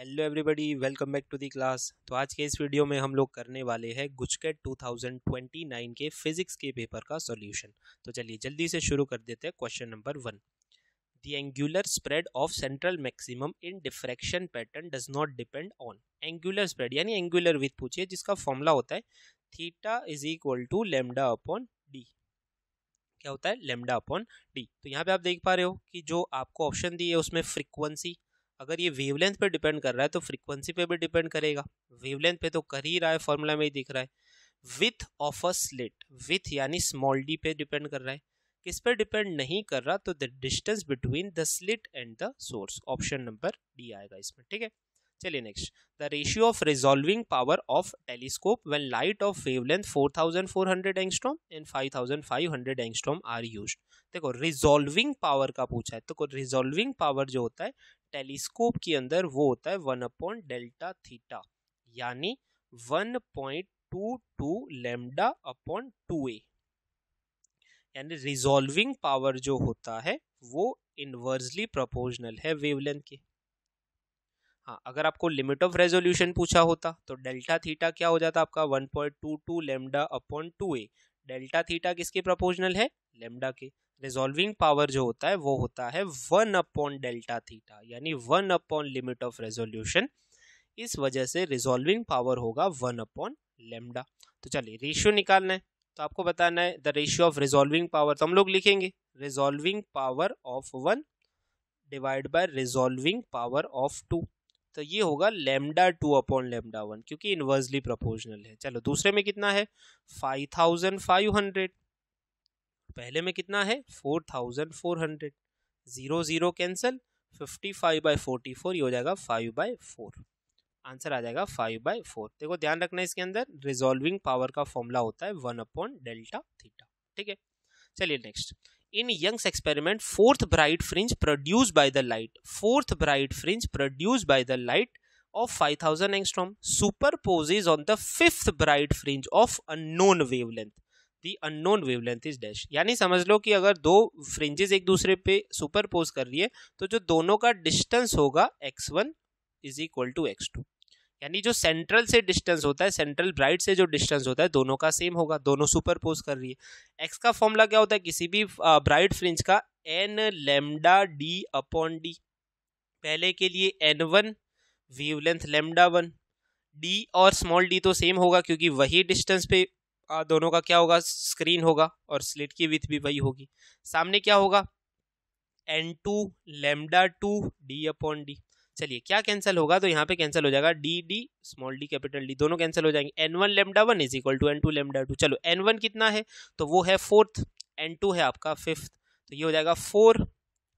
Hello everybody welcome back to the class तो आज के इस वीडियो में हम लोग करने वाले हैं गुजकेट 2029 के फिजिक्स के पेपर का सॉल्यूशन तो चलिए जल्दी से शुरू कर देते हैं question number one the angular spread of central maximum in diffraction pattern does not depend on angular spread यानी एंगुलर विथ पूछिए जिसका फॉर्मूला होता है theta is equal to lambda upon D क्या होता है लेमडा अपॉन डी तो यहाँ पे आप देख पा रहे हो कि जो आपको ऑप्शन दिए उसमें फ्रिक्वेंसी अगर ये वेवलेंथ पे डिपेंड कर रहा है तो फ्रीक्वेंसी पे भी डिपेंड करेगा वेवलेंथ पे तो कर ही रहा है फॉर्मूला में ही दिख रहा है width of a slit width यानी स्मॉल डी पे डिपेंड कर रहा है किस पे डिपेंड नहीं कर रहा तो the distance between the slit and the source option number D आएगा इसमें ठीक है चलिए next the ratio of resolving power of telescope when light of wavelength 4400 angstrom and 5500 angstrom are used देखो रिजोल्विंग पावर का पूछा है तो रिजोल्विंग पावर जो होता है टेलीस्कोप के अंदर वो होता है वन अपॉइंट डेल्टा थीटा यानी one point two two lambda upon two A यानी रिजोल्विंग पावर जो होता है वो इनवर्सली प्रोपोर्शनल है वेवलेंथ के हाँ अगर आपको लिमिट ऑफ रेजोल्यूशन पूछा होता तो डेल्टा थीटा क्या हो जाता आपका one point two two lambda upon two A delta theta किसके प्रोपोर्शनल है लेमडा के रिजॉल्विंग पावर जो होता है वो होता है वन अपॉन डेल्टा थीटा यानी one upon limit of resolution इस वजह से रिजॉल्विंग पावर होगा वन अपॉन लेमडा तो चलिए रेशियो निकालना है तो आपको बताना है the ratio of resolving power तो हम लोग लिखेंगे resolving power of one divide bye resolving power of two तो ये होगा lambda two upon lambda one क्योंकि इनवर्सली प्रोपोर्शनल है चलो दूसरे में कितना है फाइव थाउजेंड फाइव हंड्रेड पहले में कितना है four thousand four hundred zero zero cancel fifty five by forty four ये हो जाएगा फाइव बाई फोर आंसर आ जाएगा फाइव बाई फोर देखो ध्यान रखना इसके अंदर रिजोल्विंग पावर का फॉर्मूला होता है वन अपॉन डेल्टा थीटा ठीक है चलिए next in Young's experiment fourth bright fringe produce by the light fourth bright fringe produce by the light of of 5000 angstrom superposes on the fifth bright fringe of unknown wavelength the unknown wavelength is dash यानी समझ लो कि अगर दो fringes एक दूसरे पे super pose कर रही है तो जो दोनों का डिस्टेंस होगा X one is equal to X two यानी जो सेंट्रल से डिस्टेंस होता है सेंट्रल ब्राइट से जो डिस्टेंस होता है दोनों का सेम होगा दोनों सुपर पोज कर रही है एक्स का फॉर्मूला क्या होता है किसी भी ब्राइट फ्रिंज का N lambda D upon D पहले के लिए N one wavelength lambda one D और स्मॉल डी तो सेम होगा क्योंकि वही डिस्टेंस पे दोनों का क्या होगा स्क्रीन होगा और स्लिट की विथ भी वही होगी सामने क्या होगा N two lambda two D upon D चलिए क्या कैंसिल होगा तो यहाँ पे कैंसिल हो जाएगा D D small D capital D दोनों कैंसिल हो जाएंगे N one lambda one is equal to N two lambda two चलो एन वन कितना है तो वो है फोर्थ एन टू है आपका फिफ्थ तो ये हो जाएगा फोर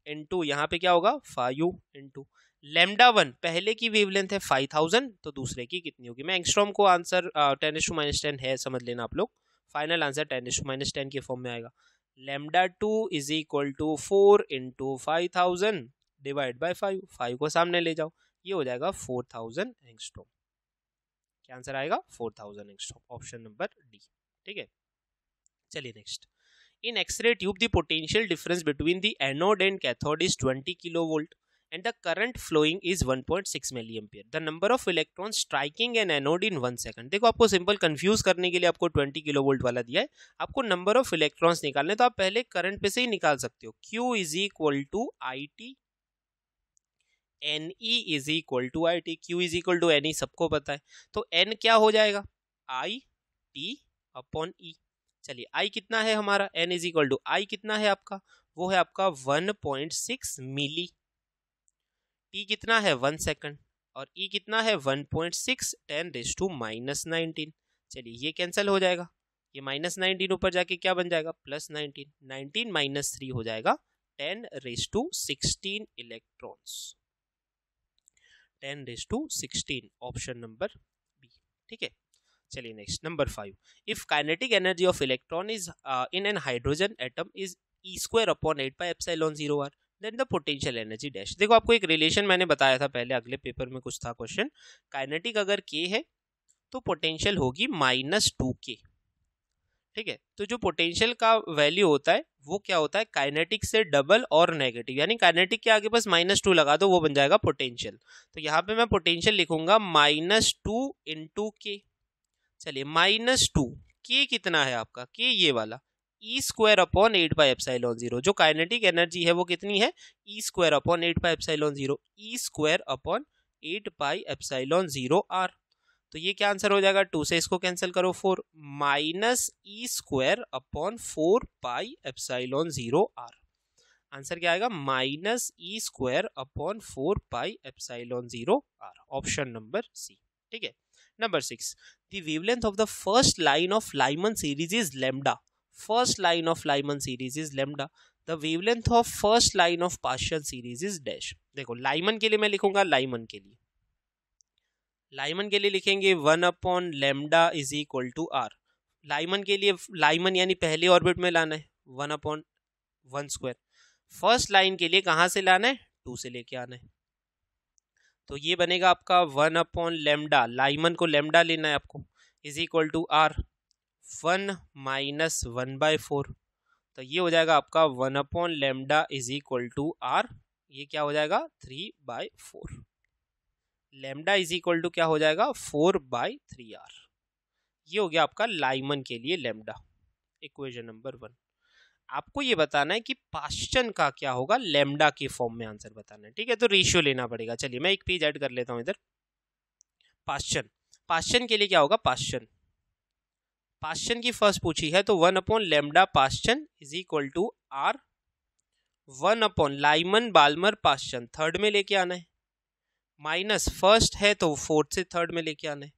इन टू यहाँ पे क्या होगा five in two lambda one पहले की वेवलेंथ है फाइव थाउजेंड तो दूसरे की कितनी होगी मैं एंगस्ट्रॉम को answer ten S to minus ten है समझ लेना आप लोग final answer ten S to minus ten के फॉर्म में आएगा lambda two is equal to four into five thousand divide by five five को सामने ले जाओ ये हो जाएगा फोर थाउजेंड एंगस्ट्रॉम क्या आंसर आएगा four thousand angstrom option number D ठीक है चलिए next in X-ray tube the potential difference between the anode and cathode is twenty kilo volt and the current flowing is 1.6 milliampere. The number of electrons striking an anode in one second. देखो आपको simple confuse करने के लिए आपको 20 kilo volt वाला दिया है आपको नंबर ऑफ इलेक्ट्रॉन्स निकालने तो आप पहले करंट पे से ही निकाल सकते हो Q is equal to I T N E is equal to I T Q is equal to N E सबको पता है तो एन क्या हो जाएगा आई टी अपॉन ई चलिए आई कितना है हमारा N is equal to I कितना है आपका वो है आपका 1.6 मिली टी कितना है वन सेकंड और ई e कितना है one point six ten raise to minus nineteen चलिए ये कैंसिल हो जाएगा ये माइनस नाइनटीन ऊपर जाके क्या बन जाएगा plus nineteen nineteen minus three हो जाएगा ten raise to sixteen electrons ten raise to sixteen option number B ठीक है चलिए next number five if kinetic energy of electron is in an hydrogen atom is E square upon eight by epsilon zero R then the potential energy dash देखो आपको एक relation मैंने बताया था पहले अगले पेपर में कुछ था क्वेश्चन काइनेटिक अगर के है तो पोटेंशियल होगी माइनस टू के ठीक है तो जो पोटेंशियल का वैल्यू होता है वो क्या होता है काइनेटिक से डबल और नेगेटिव यानी काइनेटिक के आगे बस माइनस टू लगा दो वो बन जाएगा पोटेंशियल तो यहाँ पे मैं पोटेंशियल लिखूंगा माइनस टू इंटू के चलिए माइनस टू के कितना है आपका के ये वाला E square upon eight by epsilon zero जो काइनेटिक एनर्जी है वो कितनी है E square upon eight by epsilon zero E square upon eight by epsilon zero R तो ये क्या आंसर हो जाएगा टू से इसको कैंसिल करो four minus E square upon four pi epsilon zero R answer क्या आएगा minus E square upon four pi epsilon zero R option number C ठीक है number six the wavelength of the first line of Lyman series is lambda first line of Lyman series is lambda. The wavelength of first line of partial series is dash. देखो Lyman के लिए मैं लिखूंगा Lyman के लिए Lyman के लिए लिखेंगे one upon lambda is equal to R Lyman के लिए लाइमन यानी पहले ऑर्बिट में लाना है one upon one square first line के लिए कहाँ से लाना है टू से लेके आना है तो ये बनेगा आपका वन अपॉन लेमडा लाइमन को लेमडा लेना है आपको is equal to R one minus one by four तो ये हो जाएगा आपका one upon lambda is equal to R ये क्या हो जाएगा three by four lambda is equal to क्या हो जाएगा फोर बाय थ्री आर ये हो गया आपका लाइमन के लिए लेमडा इक्वेशन नंबर वन आपको ये बताना है कि पाश्चन का क्या होगा लेमडा के फॉर्म में आंसर बताना है ठीक है तो रेशियो लेना पड़ेगा चलिए मैं एक पेज ऐड कर लेता हूँ इधर पाश्चन पाश्चन के लिए क्या होगा पाश्चन पाश्चन की फर्स्ट पूछी है तो one upon lambda Paschen is equal to R one upon Lyman Balmer Paschen third में लेके आना है माइनस फर्स्ट है तो फोर्थ से थर्ड में लेके आना है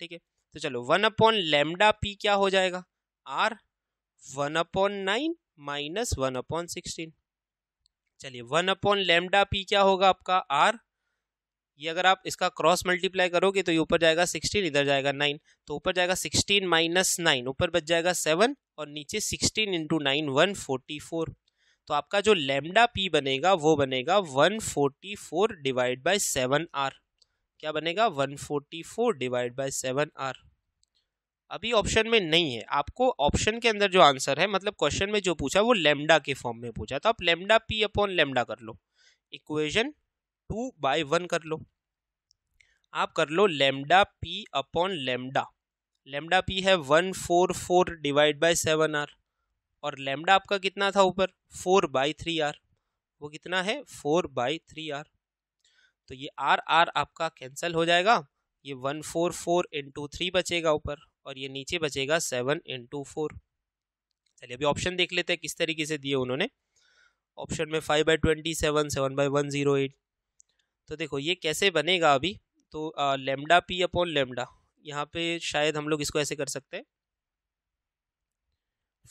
ठीक है तो चलो वन अपॉन लेमडा पी क्या हो जाएगा R one upon nine minus one upon sixteen चलिए वन अपॉन लेमडा पी क्या होगा आपका आर ये अगर आप इसका क्रॉस मल्टीप्लाई करोगे तो ये ऊपर जाएगा सिक्सटीन इधर जाएगा नाइन तो ऊपर जाएगा सिक्सटीन माइनस नाइन ऊपर बच जाएगा सेवन और नीचे sixteen into nine one forty four तो आपका जो लेमडा पी बनेगा वो बनेगा one forty four divide by seven R क्या बनेगा one forty four divide by seven R अभी ऑप्शन में नहीं है आपको ऑप्शन के अंदर जो आंसर है मतलब क्वेश्चन में जो पूछा वो लेमडा के फॉर्म में पूछा तो आप लेमडा पी अपॉन लेमडा कर लो इक्वेशन टू बाई वन कर लो आप कर लो lambda P upon lambda lambda P है one four four divide by seven R और लेमडा आपका कितना था ऊपर फोर बाई थ्री आर वो कितना है फोर बाई थ्री आर तो ये आर आर आपका कैंसिल हो जाएगा ये one four four into three बचेगा ऊपर और ये नीचे बचेगा सेवन इंटू फोर चलिए अभी ऑप्शन देख लेते हैं किस तरीके से दिए उन्होंने ऑप्शन में five by twenty seven seven by one zero eight तो देखो ये कैसे बनेगा अभी तो लेमडा पी अपॉन लेमडा यहाँ पे शायद हम लोग इसको ऐसे कर सकते हैं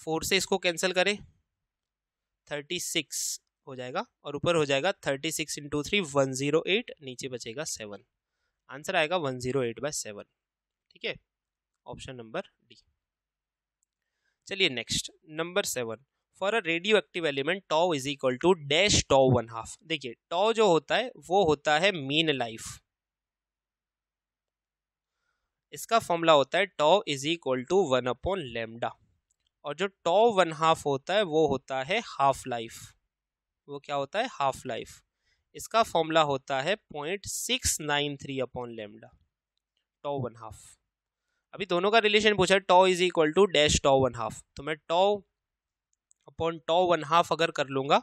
फोर से इसको कैंसिल करें थर्टी सिक्स हो जाएगा और ऊपर हो जाएगा thirty six into three one zero eight नीचे बचेगा सेवन आंसर आएगा one zero eight by seven ठीक है ऑप्शन नंबर डी चलिए next number seven for a radioactive element tau is equal to dash tau one half देखिए tau जो होता है वो होता है मीन लाइफ इसका फॉर्मूला होता है tau is equal to one upon lambda और जो टॉ वन हाफ होता है वो होता है हाफ लाइफ वो क्या होता है हाफ लाइफ इसका फॉर्मूला होता है point six nine three upon lambda tau one half अभी दोनों का रिलेशन पूछा है tau is equal to dash tau one half तो मैं tau upon tau one half अगर कर लूंगा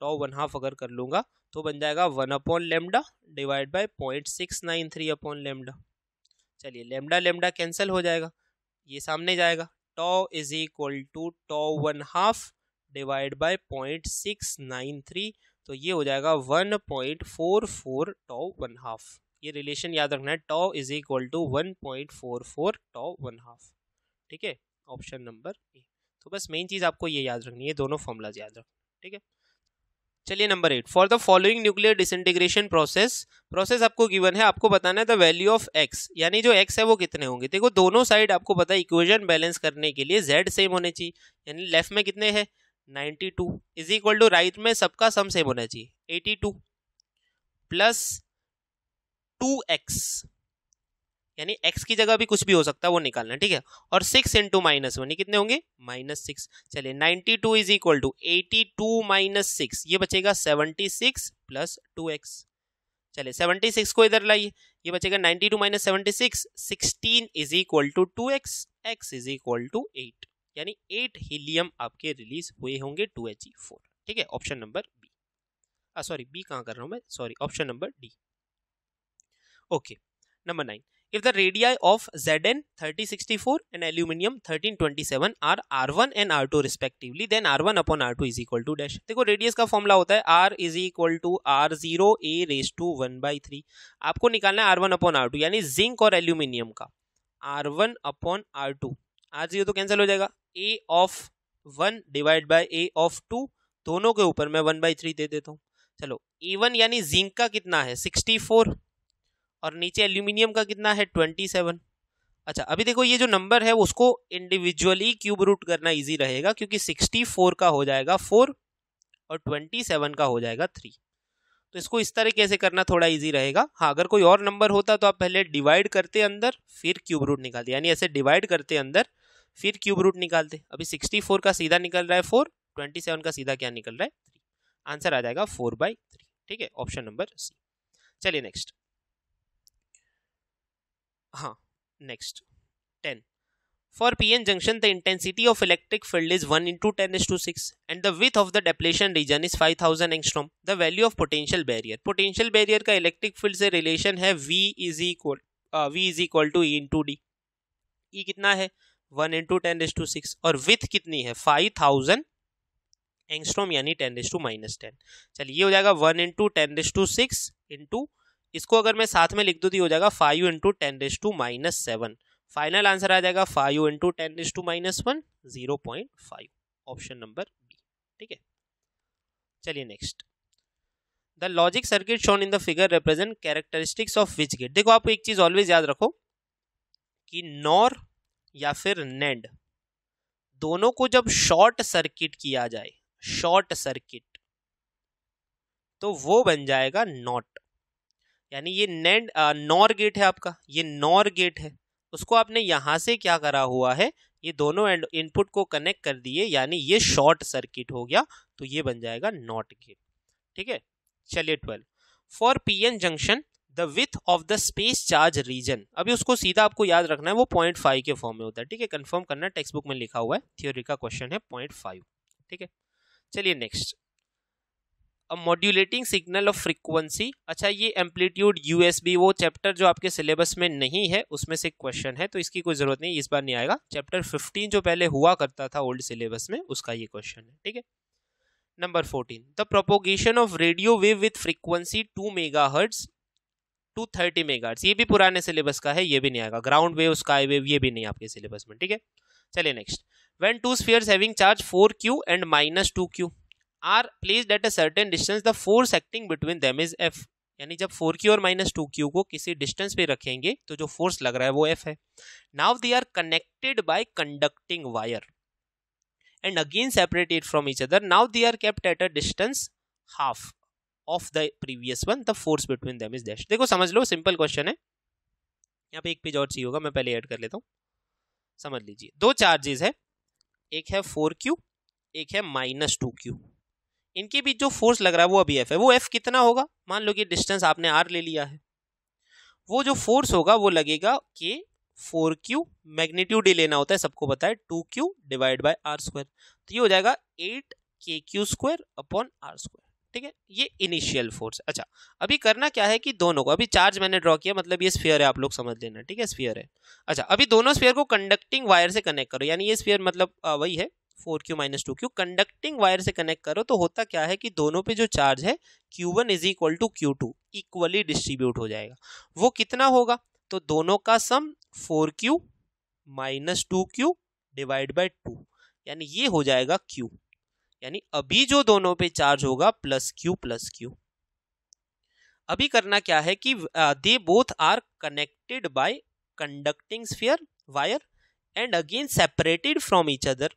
टॉ वन हाफ अगर कर लूँगा तो बन जाएगा one upon lambda divide by point six nine three upon lambda चलिए लेमडा लेमडा कैंसिल हो जाएगा ये सामने जाएगा tau is equal to tau one half divide by point six nine three तो ये हो जाएगा one point four four tau one half ये रिलेशन याद रखना है tau is equal to one point four four tau one half ठीक है ऑप्शन नंबर ए तो बस मेन चीज़ आपको ये याद रखनी है दोनों फॉर्मूलाज याद रख ठीक है चलिए number eight for the following nuclear disintegration process process आपको गिवन है आपको बताना है द वैल्यू ऑफ एक्स यानी जो एक्स है वो कितने होंगे देखो दोनों साइड आपको पता है इक्वेशन बैलेंस करने के लिए जेड सेम होने चाहिए यानी लेफ्ट में कितने हैं ninety two is equal to right में सबका सम सेम होना चाहिए eighty two plus two X यानी x की जगह भी कुछ भी हो सकता है वो निकालना ठीक है और सिक्स इंटू माइनस वन कितने होंगे माइनस सिक्स चलिए ninety two is equal to eighty two minus six ये बचेगा seventy six plus two X चलिए सेवनटी सिक्स को इधर लाइए ये बचेगा ninety two minus seventy six sixteen is equal to two X X is equal to eight यानी eight helium आपके रिलीज हुए होंगे टू एच ई फोर ठीक है option number B sorry B कहाँ कर रहा हूँ मैं sorry option number D okay number nine if the radii of Zn 3064 and aluminium 1327 are R1 and R2 respectively, then R1 upon R2 is equal to dash. देखो radius का formula होता है R is equal to R zero A raise to one by three आपको निकालना है R1 upon R2 यानी zinc और aluminium का R1 upon R2 R zero तो कैंसिल हो जाएगा A of one divide by A of two दोनों के ऊपर मैं वन बाई थ्री दे देता हूँ चलो ए वन यानी जिंक का कितना है सिक्सटी फोर और नीचे एल्यूमिनियम का कितना है ट्वेंटी सेवन अच्छा अभी देखो ये जो नंबर है उसको इंडिविजुअली क्यूब रूट करना इजी रहेगा क्योंकि सिक्सटी फोर का हो जाएगा फोर और ट्वेंटी सेवन का हो जाएगा थ्री तो इसको इस तरह कैसे करना थोड़ा इजी रहेगा हाँ अगर कोई और नंबर होता तो आप पहले डिवाइड करते अंदर फिर क्यूब रूट निकालते यानी ऐसे डिवाइड करते अंदर फिर क्यूब रूट निकालते अभी सिक्सटी फोर का सीधा निकल रहा है फोर ट्वेंटी सेवन का सीधा क्या निकल रहा है थ्री आंसर आ जाएगा फोर बाई थ्री ठीक है ऑप्शन नंबर सी चलिए नेक्स्ट हाँ next ten for P N junction the intensity of electric field is one into ten is two six and the width of the depletion region is five thousand angstrom the value of potential barrier potential barrier का electric field से relation है V is equal V is equal to E into D E कितना है one into ten is two six और width कितनी है five thousand angstrom यानी ten is two minus ten चलिए ये हो जाएगा one into ten is two six into इसको अगर मैं साथ में लिख दूँ तो हो जाएगा five into ten dish to minus seven final answer आ जाएगा five into ten dish to minus one zero point five option number B ठीक है चलिए next the logic circuit shown in the figure represent characteristics of which gate देखो आप एक चीज़ always याद रखो कि नॉर या फिर नेंड दोनों को जब शॉर्ट सर्किट किया जाए शॉर्ट सर्किट तो वो बन जाएगा नॉट यानी ये नैंड नॉर गेट है आपका ये नॉर गेट है उसको आपने यहाँ से क्या करा हुआ है ये दोनों एंड इनपुट को कनेक्ट कर दिए यानी ये शॉर्ट सर्किट हो गया तो ये बन जाएगा नॉट गेट ठीक है चलिए twelve for P N junction the width of the space charge region अभी उसको सीधा आपको याद रखना है वो पॉइंट फाइव के फॉर्म में होता है ठीक है कन्फर्म करना टेक्स्ट बुक में लिखा हुआ है थ्योरी का क्वेश्चन है पॉइंट फाइव ठीक है चलिए next modulating signal of frequency अच्छा ये एम्पलीट्यूड यूएसबी वो चैप्टर जो आपके सिलेबस में नहीं है उसमें से क्वेश्चन है तो इसकी कोई जरूरत नहीं इस बार नहीं आएगा चैप्टर 15 जो पहले हुआ करता था ओल्ड सिलेबस में उसका ये क्वेश्चन है ठीक है number 14 the propagation of radio wave with frequency mega hertz to thirty mega ये भी पुराने सिलेबस का है ये भी नहीं आएगा ग्राउंड वेव स्काई वेव ये भी नहीं आपके सिलेबस में ठीक है चलिए next when two spheres having charge four Q and minus two Q are placed at a certain distance the force acting between them is F यानी जब फोर क्यू और माइनस टू क्यू को किसी distance पे रखेंगे तो जो force लग रहा है वो एफ है now they are connected by conducting wire and again separated from each other now they are kept at a distance half of the previous one the force between them is dash देखो समझ लो simple question है यहाँ पे एक page और चाहिए होगा मैं पहले ऐड कर लेता हूँ समझ लीजिए दो चार्जेस है एक है फोर क्यू एक है माइनस टू क्यू इनके बीच जो फोर्स लग रहा है वो अभी एफ है वो एफ कितना होगा मान लो कि डिस्टेंस आपने आर ले लिया है वो जो फोर्स होगा वो लगेगा के फोर क्यू मैग्नीट्यूड ही लेना होता है सबको पता है two Q divide by R square तो ये हो जाएगा eight K Q square upon R square ठीक है ये इनिशियल फोर्स अच्छा अभी करना क्या है कि दोनों को अभी चार्ज मैंने ड्रॉ किया मतलब ये स्फीयर है आप लोग समझ लेना ठीक है स्फीयर है अच्छा अभी दोनों स्फीयर को कंडक्टिंग वायर से कनेक्ट करो यानी ये स्फीयर मतलब वही है four Q minus two Q conducting wire से कनेक्ट करो तो होता क्या है कि दोनों पे जो चार्ज है Q one is equal to Q two equally distribute हो जाएगा वो कितना होगा तो दोनों का sum four Q minus two Q divide by two यानी ये हो जाएगा क्यू यानी अभी जो दोनों पे चार्ज होगा प्लस क्यू प्लस क्यू अभी करना क्या है कि they both are connected by conducting sphere wire and again separated from each other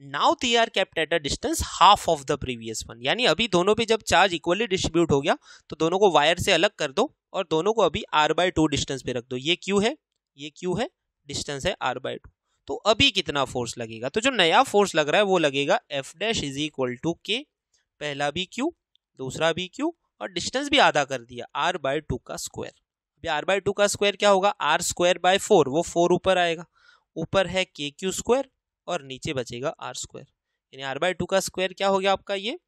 now they are kept at a distance half of the previous one यानी अभी दोनों पे जब चार्ज इक्वली डिस्ट्रीब्यूट हो गया तो दोनों को वायर से अलग कर दो और दोनों को अभी आर बाय टू डिस्टेंस पे रख दो ये क्यू है ये क्यू है डिस्टेंस है आर बाय टू तो अभी कितना फोर्स लगेगा तो जो नया फोर्स लग रहा है वो लगेगा F dash is equal to K पहला भी क्यू दूसरा भी क्यू और डिस्टेंस भी आधा कर दिया आर बाय टू का स्क्वायर अभी आर बाय टू का स्क्वायर क्या होगा आर स्क्वायर बाय फोर वो फोर ऊपर आएगा ऊपर है के क्यू स्क्वायर और नीचे बचेगा आर स्क्वायर यानी आर बाय टू का स्क्वायर क्या हो गया आपका ये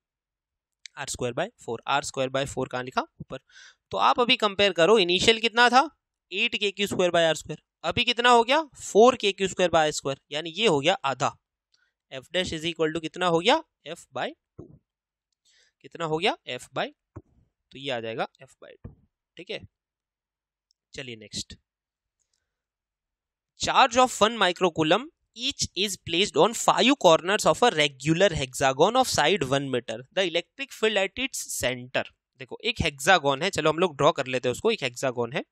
R square by four R square by four कहाँ लिखा ऊपर तो आप अभी कंपेयर करो इनिशियल कितना था eight K Q square by R square अभी कितना हो गया फोर के क्यू स्क्वायर बाय स्क्वायर यानी ये हो गया आधा F dash is equal to कितना हो गया एफ बाय टू कितना हो गया एफ बाय टू तो ये आ जाएगा एफ बाय टू ठीक है चलिए next charge of one microcoulomb each is placed on five corners of a regular hexagon of side one metre the electric field at its centre देखो एक hexagon है चलो हम लोग ड्रॉ कर लेते हैं उसको एक हेक्सागोन है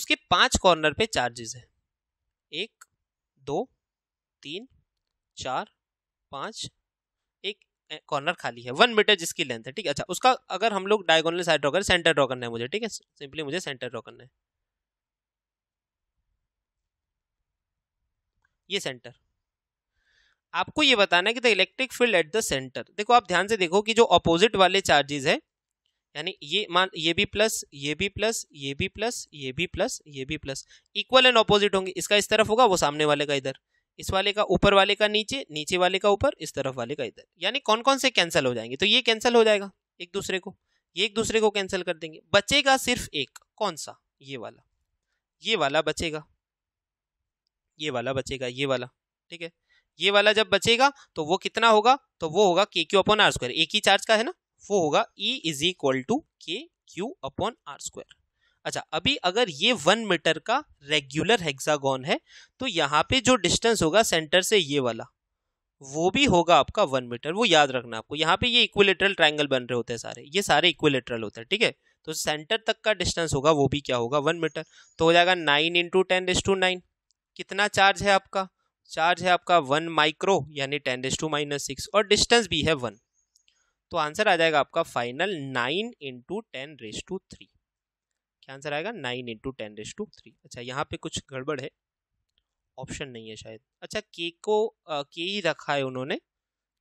उसके पांच कॉर्नर पे चार्जेस है एक दो तीन चार पांच कॉर्नर खाली है वन मीटर जिसकी लेंथ है ठीक है अच्छा उसका अगर हम लोग डायगोनल साइड ड्रॉ करें सेंटर ड्रॉ करना है मुझे ठीक है सिंपली मुझे सेंटर ड्रॉ करना है ये सेंटर आपको ये बताना है कि the electric field at the centre देखो आप ध्यान से देखो कि जो अपोजिट वाले चार्जेज है यानी ये मान ये भी प्लस ये भी प्लस ये भी प्लस ये भी प्लस ये भी प्लस इक्वल एंड ऑपोजिट होंगे इसका इस तरफ होगा वो सामने वाले का इधर इस वाले का ऊपर वाले का नीचे नीचे वाले का ऊपर इस तरफ वाले का इधर यानी कौन कौन से कैंसिल हो जाएंगे तो ये कैंसिल हो जाएगा एक दूसरे को ये एक दूसरे को कैंसिल कर देंगे बचेगा सिर्फ एक कौन सा ये वाला ये वाला बचेगा ये वाला बचेगा ये वाला ठीक है ये वाला जब बचेगा तो वो कितना होगा तो वो होगा के क्यू अपॉन आर स्क्वायर एक ही चार्ज का है ना वो होगा E is equal to K Q upon R square अच्छा अभी अगर ये वन मीटर का रेगुलर हेक्सागोन है तो यहाँ पे जो डिस्टेंस होगा सेंटर से ये वाला वो भी होगा आपका वन मीटर वो याद रखना आपको यहाँ पे ये इक्विलेटरल ट्रायंगल बन रहे होते हैं सारे ये सारे इक्विलेटरल होते हैं ठीक है तो सेंटर तक का डिस्टेंस होगा वो भी क्या होगा वन मीटर तो हो जाएगा nine into ten dish to nine कितना चार्ज है आपका चार्ज है आपका वन माइक्रो यानी ten dish to minus six और डिस्टेंस भी है वन तो आंसर आ जाएगा आपका final nine into ten raise to three इसका आंसर आएगा nine into ten raise to three अच्छा यहाँ पे कुछ गड़बड़ है ऑप्शन नहीं है शायद अच्छा के को आ, के ही रखा है उन्होंने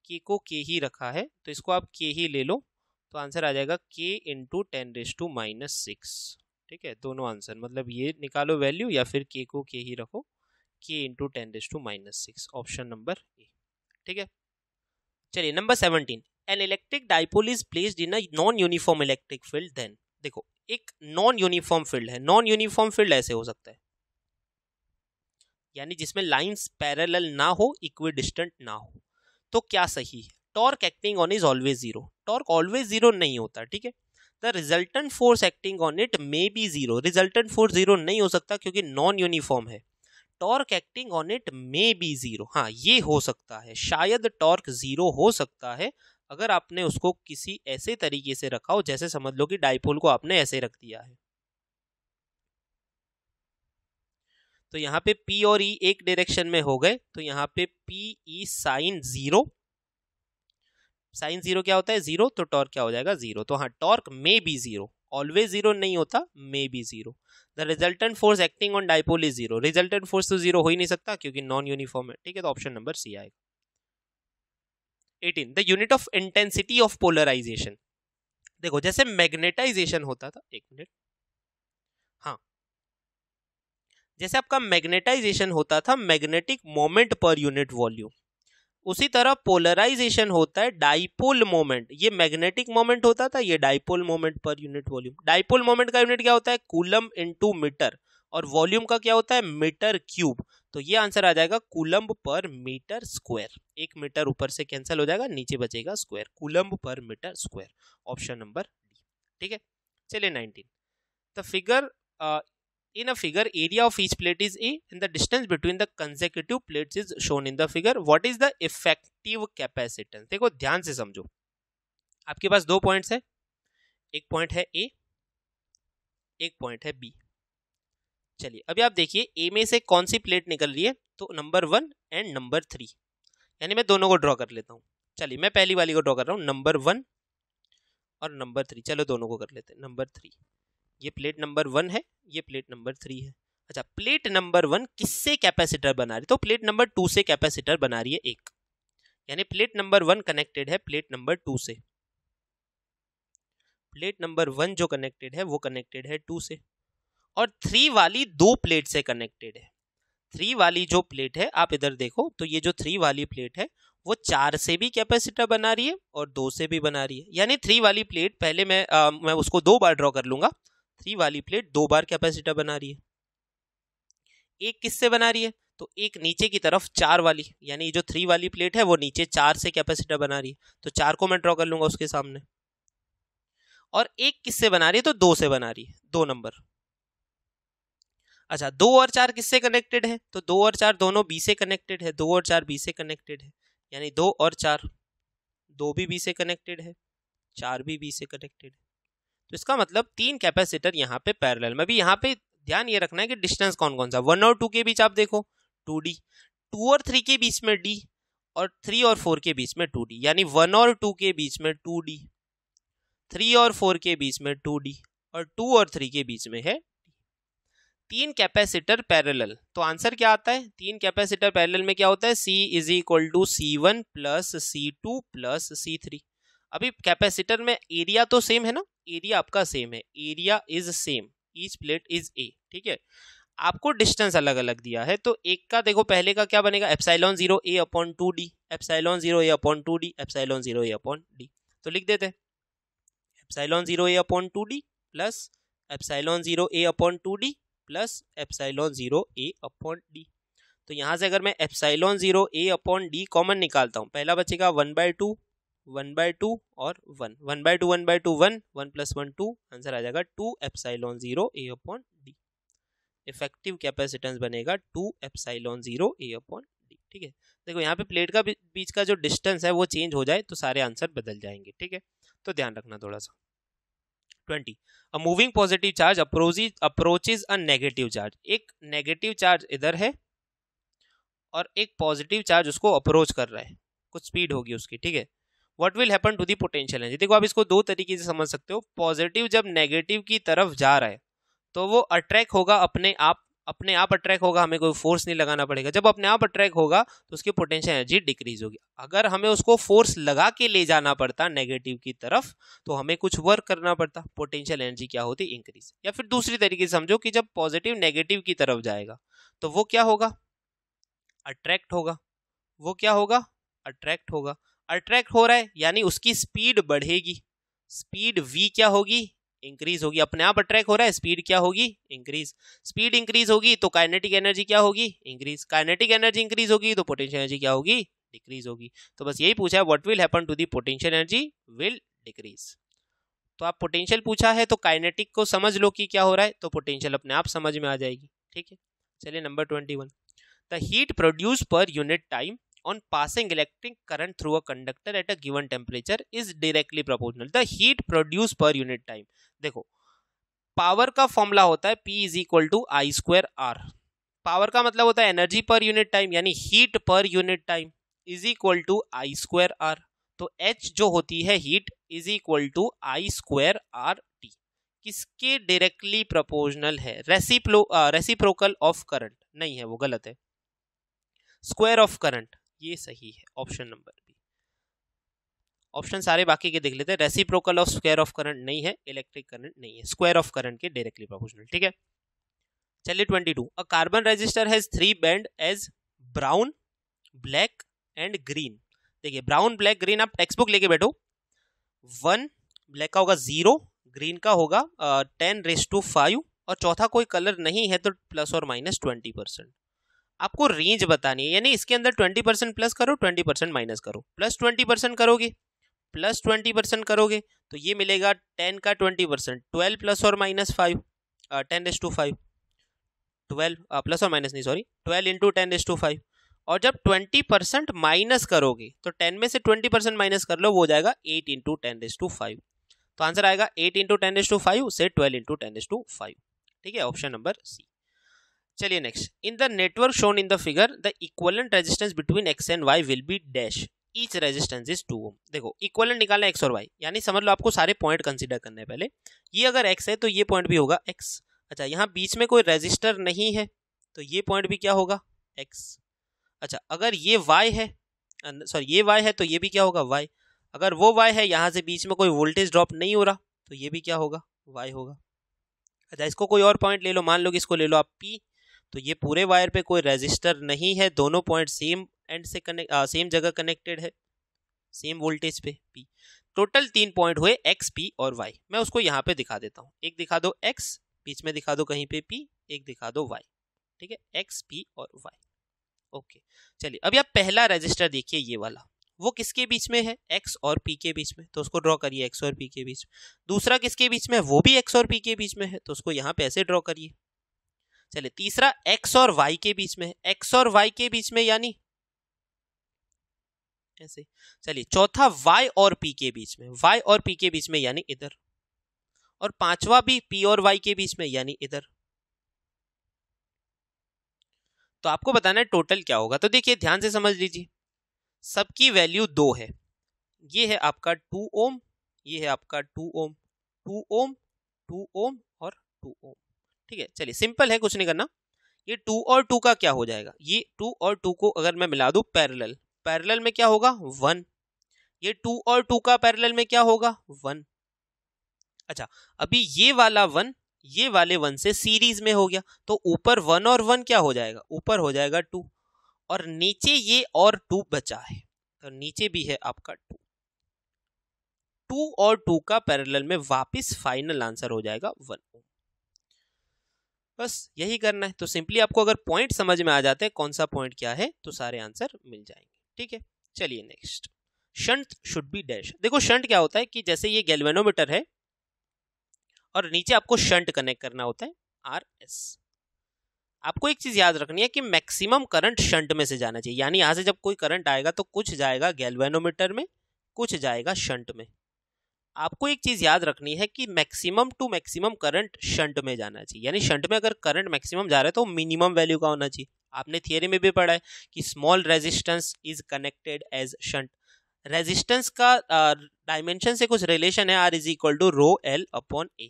के को के ही रखा है तो इसको आप के ही ले लो तो आंसर आ जाएगा K into ten raise to minus six ठीक है दोनों आंसर मतलब ये निकालो वैल्यू या फिर के को के ही रखो K into ten raise to minus six option number A ठीक है चलिए number seventeen an electric dipole is placed in a non uniform electric field then देखो एक नॉन यूनिफॉर्म फील्ड है नॉन यूनिफॉर्म फील्ड ऐसे हो सकता है यानी जिसमें लाइंस पैरेलल ना हो इक्वी डिस्टेंट ना हो तो क्या सही है torque acting on is always zero torque always zero नहीं होता ठीक है the resultant force acting on it may be zero resultant force zero नहीं हो सकता क्योंकि नॉन यूनिफॉर्म है torque acting on it may be zero हाँ ये हो सकता है शायद टॉर्क जीरो हो सकता है अगर आपने उसको किसी ऐसे तरीके से रखा हो जैसे समझ लो कि डाइपोल को आपने ऐसे रख दिया है तो यहाँ पे P और E एक डायरेक्शन में हो गए तो यहाँ पे P E sine zero sine zero क्या होता है जीरो तो टॉर्क क्या हो जाएगा जीरो तो हाँ torque may be zero always zero नहीं होता may be zero the resultant force acting on dipole is zero resultant force तो जीरो हो ही नहीं सकता क्योंकि नॉन यूनिफॉर्म है ठीक है तो ऑप्शन नंबर सी आएगा eighteen the unit of intensity of polarisation देखो जैसे मैग्नेटाइजेशन होता था एक मिनट हाँ जैसे आपका मैग्नेटाइजेशन होता था magnetic moment per unit volume उसी तरह पोलराइजेशन होता है डाइपोल मोमेंट ये मैग्नेटिक मोमेंट होता था ये dipole moment per unit volume dipole moment का यूनिट क्या होता है कूलम इनटू मीटर और वॉल्यूम का क्या होता है मीटर क्यूब तो ये आंसर आ जाएगा कुलम्ब पर मीटर स्क्वायर एक मीटर ऊपर से कैंसिल हो जाएगा नीचे बचेगा square coulomb per metre square option number D ठीक है चलिए nineteen the figure in a figure area of each plate is A and the distance between the consecutive plates is shown in the figure what is the effective capacitance देखो ध्यान से समझो आपके पास दो points है एक पॉइंट है ए एक पॉइंट है बी चलिए अभी आप देखिए ए में से कौन सी प्लेट निकल रही है तो number one and number three यानी मैं दोनों को ड्रॉ कर लेता हूँ चलिए मैं पहली वाली को ड्रॉ कर रहा हूँ नंबर वन और नंबर थ्री चलो दोनों को कर लेते हैं नंबर थ्री ये प्लेट नंबर वन है ये प्लेट नंबर थ्री है अच्छा प्लेट नंबर वन किससे कैपेसिटर बना रही है तो प्लेट नंबर टू से कैपेसिटर बना रही है एक यानी प्लेट नंबर वन कनेक्टेड है प्लेट नंबर टू से प्लेट नंबर वन जो कनेक्टेड है वो कनेक्टेड है टू से और थ्री वाली दो प्लेट से कनेक्टेड है थ्री वाली जो प्लेट है आप इधर देखो तो ये जो थ्री वाली प्लेट है वो चार से भी कैपेसिटर बना रही है और दो से भी बना रही है यानी थ्री वाली प्लेट पहले मैं आ, मैं उसको दो बार ड्रॉ कर लूंगा थ्री वाली प्लेट दो बार कैपेसिटर बना रही है एक किससे बना रही है तो एक नीचे की तरफ चार वाली यानी जो थ्री वाली प्लेट है वो नीचे चार से कैपेसिटर बना रही है तो चार को मैं ड्रॉ कर लूंगा उसके सामने और एक किससे बना रही है तो दो से बना रही है दो नंबर अच्छा दो और चार किससे कनेक्टेड है तो दो और चार दोनों बी से कनेक्टेड है दो और चार बी से कनेक्टेड है यानी दो और चार दो भी बी से कनेक्टेड है चार भी बी से कनेक्टेड है तो इसका मतलब तीन कैपेसिटर यहाँ पे पैरेलल में भी यहाँ पे ध्यान ये रखना है कि डिस्टेंस कौन कौन सा वन और टू के बीच आप देखो टू डी टू और थ्री के बीच में डी और थ्री और फोर के बीच में टू डी यानी वन और टू के बीच में टू डी थ्री और फोर के बीच में टू डी और टू और थ्री के बीच में है तीन कैपेसिटर पैरेलल तो आंसर क्या आता है तीन कैपेसिटर पैरेलल में क्या होता है C is equal to C one plus C two plus C three अभी कैपेसिटर में एरिया तो सेम है ना एरिया आपका सेम है area is same each plate is A ठीक है आपको डिस्टेंस अलग अलग दिया है तो एक का देखो पहले का क्या बनेगा epsilon zero A upon two D epsilon zero A upon two D epsilon zero A upon D तो लिख देते हैं epsilon zero A upon two D plus epsilon zero A upon two D plus epsilon zero A upon D तो यहाँ से अगर मैं epsilon zero A upon D common निकालता हूँ पहला बचेगा one by two one by two और one one by two one by two one one plus one two answer आ जाएगा two epsilon zero A upon D effective capacitance बनेगा two epsilon zero A upon D ठीक है देखो यहाँ पे plate का बीच का जो डिस्टेंस है वो चेंज हो जाए तो सारे आंसर बदल जाएंगे ठीक है तो ध्यान रखना थोड़ा सा twenty a moving positive charge approaches approaches a negative charge एक नेगेटिव चार्ज इधर है और एक पॉजिटिव चार्ज उसको अप्रोच कर रहा है कुछ स्पीड होगी उसकी ठीक है what will happen to the potential energy देखो आप इसको दो तरीके से समझ सकते हो पॉजिटिव जब नेगेटिव की तरफ जा रहा है तो वो अट्रैक्ट होगा अपने आप अपने आप अट्रैक्ट होगा हमें कोई फोर्स नहीं लगाना पड़ेगा जब अपने आप अट्रैक्ट होगा तो उसकी पोटेंशियल एनर्जी डिक्रीज होगी अगर हमें उसको फोर्स लगा के ले जाना पड़ता नेगेटिव की तरफ तो हमें कुछ वर्क करना पड़ता पोटेंशियल एनर्जी क्या होती इंक्रीज या फिर दूसरी तरीके से समझो कि जब पॉजिटिव नेगेटिव की तरफ जाएगा तो वो क्या होगा अट्रैक्ट होगा वो क्या होगा अट्रैक्ट होगा अट्रैक्ट हो रहा है यानी उसकी स्पीड बढ़ेगी स्पीड वी क्या होगी इंक्रीज होगी अपने आप अट्रैक्ट हो रहा है स्पीड क्या होगी इंक्रीज स्पीड इंक्रीज होगी तो काइनेटिक एनर्जी क्या होगी इंक्रीज काइनेटिक एनर्जी इंक्रीज होगी तो पोटेंशियल एनर्जी क्या होगी डिक्रीज होगी तो बस यही पूछा है what will happen to the potential energy will decrease तो आप पोटेंशियल पूछा है तो काइनेटिक को समझ लो कि क्या हो रहा है तो पोटेंशियल अपने आप समझ में आ जाएगी ठीक है चलिए number twenty one the heat produce per unit time on passing electric current through a conductor at a given temperature is directly proportional the heat produced per unit time देखो पावर का फॉर्मूला होता है P is equal to I square R power का मतलब होता है energy per unit time यानी heat per unit time is equal to I square R तो एच जो होती है heat is equal to I square R T किसके डायरेक्टली प्रपोजनल है रेसिप्रो रेसिप्रोकल ऑफ करंट नहीं है वो गलत है स्क्वायर ऑफ करंट ये सही है ऑप्शन नंबर बी ऑप्शन सारे बाकी के देख लेते हैं reciprocal of square of current नहीं है इलेक्ट्रिक करंट नहीं है स्क्वायर ऑफ करंट के डायरेक्टली प्रोपोर्शनल ठीक है चलिए twenty two a carbon resistor has three band as brown black and green देखिए ब्राउन ब्लैक ग्रीन आप टेक्स्ट बुक लेके बैठो वन ब्लैक का होगा जीरो ग्रीन का होगा टेन रेस टू फाइव और चौथा कोई कलर नहीं है तो प्लस और माइनस ट्वेंटी परसेंट आपको रेंज बतानी है यानी इसके अंदर ट्वेंटी परसेंट प्लस करो ट्वेंटी परसेंट माइनस करो प्लस ट्वेंटी परसेंट करोगे प्लस ट्वेंटी परसेंट करोगे तो ये मिलेगा टेन का ट्वेंटी परसेंट ट्वेल्व प्लस और minus five ten S to five twelve plus और माइनस नहीं sorry twelve into ten S to five और जब ट्वेंटी परसेंट माइनस करोगे तो टेन में से ट्वेंटी परसेंट माइनस कर लो वो जाएगा eight into ten S to five तो आंसर आएगा eight into ten S to five से twelve into ten S to five ठीक है ऑप्शन नंबर सी चलिए next in the network shown in the figure the equivalent resistance between X and Y will be dash each resistance is two ohm देखो equivalent निकालना x और Y यानी समझ लो आपको सारे पॉइंट कंसिडर करने पहले ये अगर एक्स है तो ये पॉइंट भी होगा एक्स अच्छा यहाँ बीच में कोई रजिस्टर नहीं है तो ये पॉइंट भी क्या होगा एक्स अच्छा अगर ये वाई है सॉरी ये वाई है तो ये भी क्या होगा वाई अगर वो वाई है यहाँ से बीच में कोई वोल्टेज ड्रॉप नहीं हो रहा तो ये भी क्या होगा वाई होगा अच्छा इसको कोई और पॉइंट ले लो मान लो कि इसको ले लो आप पी तो ये पूरे वायर पे कोई रजिस्टर नहीं है दोनों पॉइंट सेम एंड से कनेक्ट सेम जगह कनेक्टेड है सेम वोल्टेज पे पी टोटल तीन पॉइंट हुए एक्स पी और वाई मैं उसको यहाँ पे दिखा देता हूँ एक दिखा दो एक्स बीच में दिखा दो कहीं पे पी एक दिखा दो वाई ठीक है एक्स पी और वाई ओके चलिए अभी आप पहला रजिस्टर देखिए ये वाला वो किसके बीच में है एक्स और पी के बीच में तो उसको ड्रॉ करिए एक्स और पी के बीच में दूसरा किसके बीच में है वो भी एक्स और पी के बीच में है तो उसको यहाँ पे ऐसे ड्रॉ करिए चलिए तीसरा एक्स और वाई के बीच में एक्स और वाई के बीच में यानी ऐसे चलिए चौथा वाई और पी के बीच में वाई और पी के बीच में यानी इधर और पांचवा भी पी और वाई के बीच में यानी इधर तो आपको बताना है टोटल क्या होगा तो देखिए ध्यान से समझ लीजिए सबकी वैल्यू दो है ये है आपका टू ओम ये है आपका two ohm two ohm two ohm और टू ओम ठीक है चलिए सिंपल है कुछ नहीं करना ये टू और टू का क्या हो जाएगा ये टू और टू को अगर मैं मिला दू पैरल पैरल में क्या होगा वन ये टू और टू का पैरल में क्या होगा वन अच्छा अभी ये वाला वन ये वाले वन से सीरीज में हो गया तो ऊपर वन और वन क्या हो जाएगा ऊपर हो जाएगा टू और नीचे ये और टू बचा है तो नीचे भी है आपका टू टू और टू का पैरेलल में वापस फाइनल आंसर हो जाएगा वन बस यही करना है तो सिंपली आपको अगर पॉइंट समझ में आ जाते हैं कौन सा पॉइंट क्या है तो सारे आंसर मिल जाएंगे ठीक है चलिए next shunt should be dash देखो शंट क्या होता है कि जैसे ये गैल्वेनोमीटर है और नीचे आपको शंट कनेक्ट करना होता है आर एस आपको एक चीज याद रखनी है कि मैक्सिमम करंट शंट में से जाना चाहिए यानी यहां से जब कोई करंट आएगा तो कुछ जाएगा गैल्वेनोमीटर में कुछ जाएगा शंट में आपको एक चीज़ याद रखनी है कि maximum to maximum current shunt में जाना चाहिए यानी शंट में अगर करंट मैक्सिमम जा रहा है तो मिनिमम वैल्यू का होना चाहिए आपने थियरी में भी पढ़ा है कि small resistance is connected as shunt resistance का डायमेंशन से कुछ रिलेशन है R is equal to rho L upon A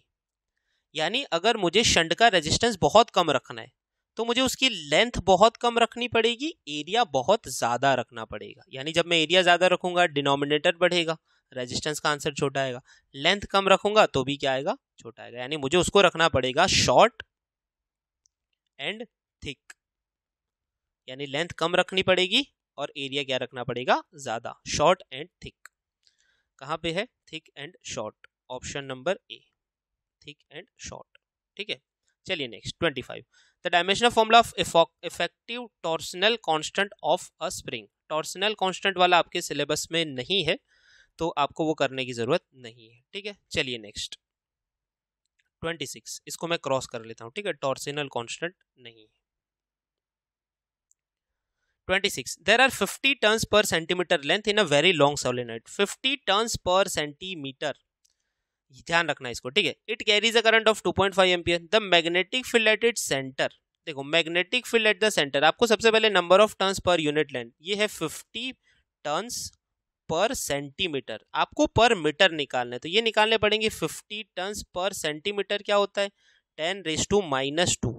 यानी अगर मुझे शंट का रेजिस्टेंस बहुत कम रखना है तो मुझे उसकी लेंथ बहुत कम रखनी पड़ेगी एरिया बहुत ज़्यादा रखना पड़ेगा यानी जब मैं एरिया ज़्यादा रखूंगा डिनोमिनेटर बढ़ेगा रेजिस्टेंस का आंसर छोटा आएगा लेंथ कम रखूंगा तो भी क्या आएगा छोटा आएगा यानी मुझे उसको रखना पड़ेगा शॉर्ट एंड थिक यानी लेंथ कम रखनी पड़ेगी और एरिया क्या रखना पड़ेगा ज़्यादा शॉर्ट एंड थिक कहां पे है thick and short option number A thick and short ठीक है चलिए next twenty five the dimensional formula of effective torsional constant of a spring torsional constant वाला आपके सिलेबस में नहीं है तो आपको वो करने की ज़रूरत नहीं है ठीक है चलिए नेक्स्ट ट्वेंटी सिक्स इसको मैं क्रॉस कर लेता हूँ ठीक है टॉर्सिनल कॉन्स्टेंट नहीं है 26 there are 50 turns per centimetre length in a very long solenoid 50 turns per centimetre ध्यान रखना इसको ठीक है it carries a current of 2.5 point the magnetic field at it centre देखो magnetic field at the centre आपको सबसे पहले number of turns per unit length ये है 50 टर्न्स पर सेंटीमीटर आपको पर मीटर निकालना है तो ये निकालने पड़ेंगे फिफ्टी टन्स पर सेंटीमीटर क्या होता है ten raise to minus two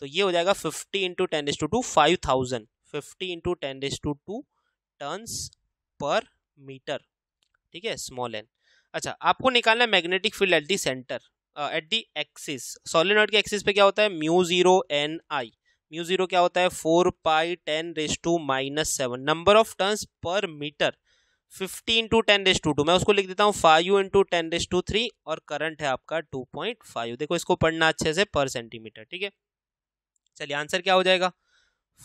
तो ये हो जाएगा fifty into ten raise to two five thousand fifty into ten raise to two turns per metre ठीक है स्मॉल एन अच्छा आपको निकालना है magnetic field at the centre at the axis solenoid के एक्सिस पे क्या होता है mu zero N I mu zero क्या होता है four pi ten raise to minus seven number of turns per metre fifteen to ten raise to two मैं उसको लिख देता हूँ five into ten raise to three और करंट है आपका टू पॉइंट फाइव देखो इसको पढ़ना अच्छे से पर सेंटीमीटर ठीक है चलिए आंसर क्या हो जाएगा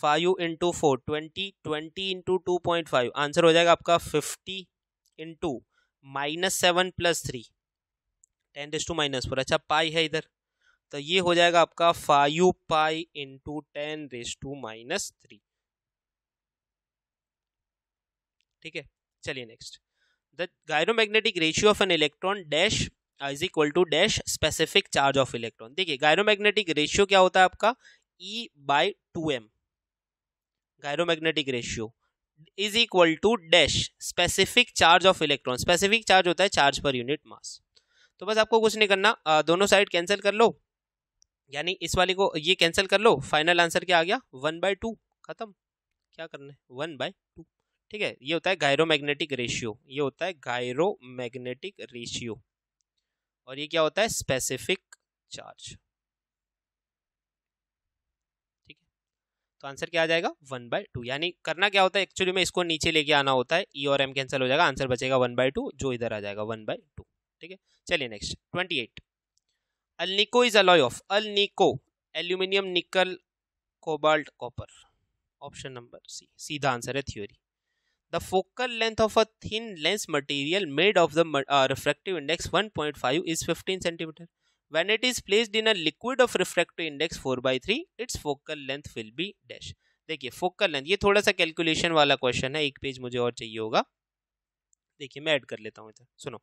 five into four twenty twenty into two point five answer हो जाएगा आपका fifty into minus seven plus three ten raise to minus four अच्छा पाई है इधर तो ये हो जाएगा आपका five pi into ten raise to minus three ठीक है चलिए next the gyromagnetic ratio of an electron dash is equal to dash specific charge of electron देखिए गायरोमैग्नेटिक रेशियो क्या होता है आपका E by two M gyromagnetic ratio is equal to dash specific charge of electron specific charge होता है charge per unit mass तो बस आपको कुछ नहीं करना uh, दोनों साइड कैंसिल कर लो यानी इस वाले को ये कैंसिल कर लो फाइनल आंसर क्या आ गया वन बाय टू खत्म क्या करना है वन बाय टू ठीक है ये होता है गायरोमैग्नेटिक रेशियो ये होता है गायरोमैग्नेटिक रेशियो और ये क्या होता है स्पेसिफिक चार्ज ठीक है तो आंसर क्या आ जाएगा वन बाय टू यानी करना क्या होता है एक्चुअली में इसको नीचे लेके आना होता है ई e और एम कैंसिल हो जाएगा आंसर बचेगा वन बाय टू जो इधर आ जाएगा वन बाय टू ठीक है चलिए next twenty eight alnico is alloy of alnico aluminium nickel cobalt copper option number C सीधा आंसर है theory the focal length of a thin lens material made of the uh, refractive index 1.5 is 15 centimeter. When it is placed in a liquid of refractive index 4 by 3, its focal length will be dash. देखिए focal length ये थोड़ा सा calculation वाला question है एक page मुझे और चाहिए होगा देखिए मैं ऐड कर लेता हूँ इधर सुनो